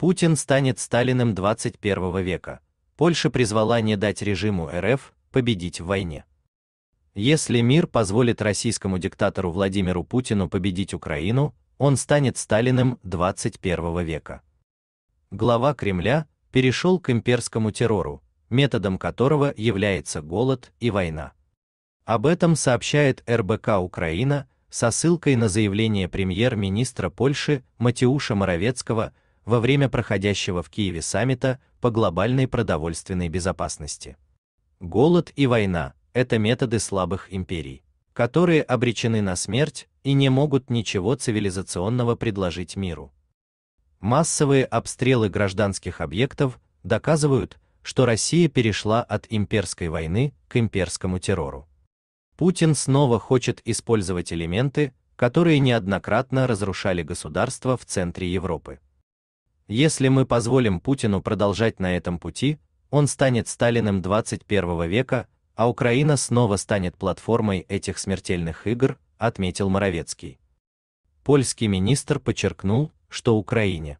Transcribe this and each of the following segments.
Путин станет Сталиным 21 века. Польша призвала не дать режиму РФ победить в войне. Если мир позволит российскому диктатору Владимиру Путину победить Украину, он станет Сталиным 21 века. Глава Кремля перешел к имперскому террору, методом которого является голод и война. Об этом сообщает РБК Украина со ссылкой на заявление премьер-министра Польши Матеуша Моровецкого, во время проходящего в Киеве саммита по глобальной продовольственной безопасности. Голод и война – это методы слабых империй, которые обречены на смерть и не могут ничего цивилизационного предложить миру. Массовые обстрелы гражданских объектов доказывают, что Россия перешла от имперской войны к имперскому террору. Путин снова хочет использовать элементы, которые неоднократно разрушали государства в центре Европы. Если мы позволим Путину продолжать на этом пути, он станет Сталиным 21 века, а Украина снова станет платформой этих смертельных игр, отметил Моровецкий. Польский министр подчеркнул, что Украине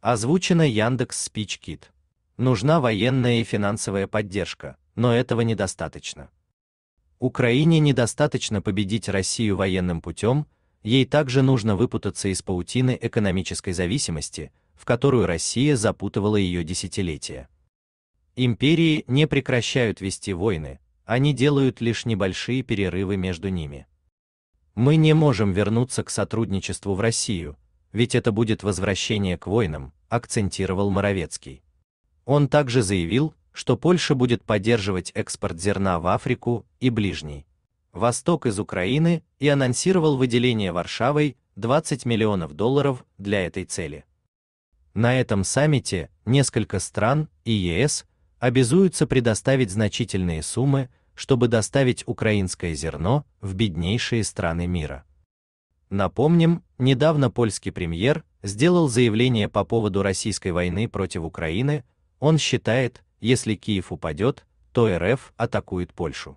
озвучено Яндекс Спичкит. Нужна военная и финансовая поддержка, но этого недостаточно. Украине недостаточно победить Россию военным путем, ей также нужно выпутаться из паутины экономической зависимости, в которую Россия запутывала ее десятилетия. Империи не прекращают вести войны, они делают лишь небольшие перерывы между ними. Мы не можем вернуться к сотрудничеству в Россию, ведь это будет возвращение к войнам, акцентировал Моровецкий. Он также заявил, что Польша будет поддерживать экспорт зерна в Африку и Ближний Восток из Украины и анонсировал выделение Варшавой 20 миллионов долларов для этой цели. На этом саммите несколько стран и ЕС обязуются предоставить значительные суммы, чтобы доставить украинское зерно в беднейшие страны мира. Напомним, недавно польский премьер сделал заявление по поводу российской войны против Украины. Он считает, если Киев упадет, то РФ атакует Польшу.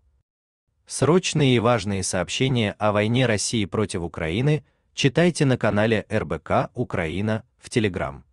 Срочные и важные сообщения о войне России против Украины читайте на канале РБК Украина в Телеграм.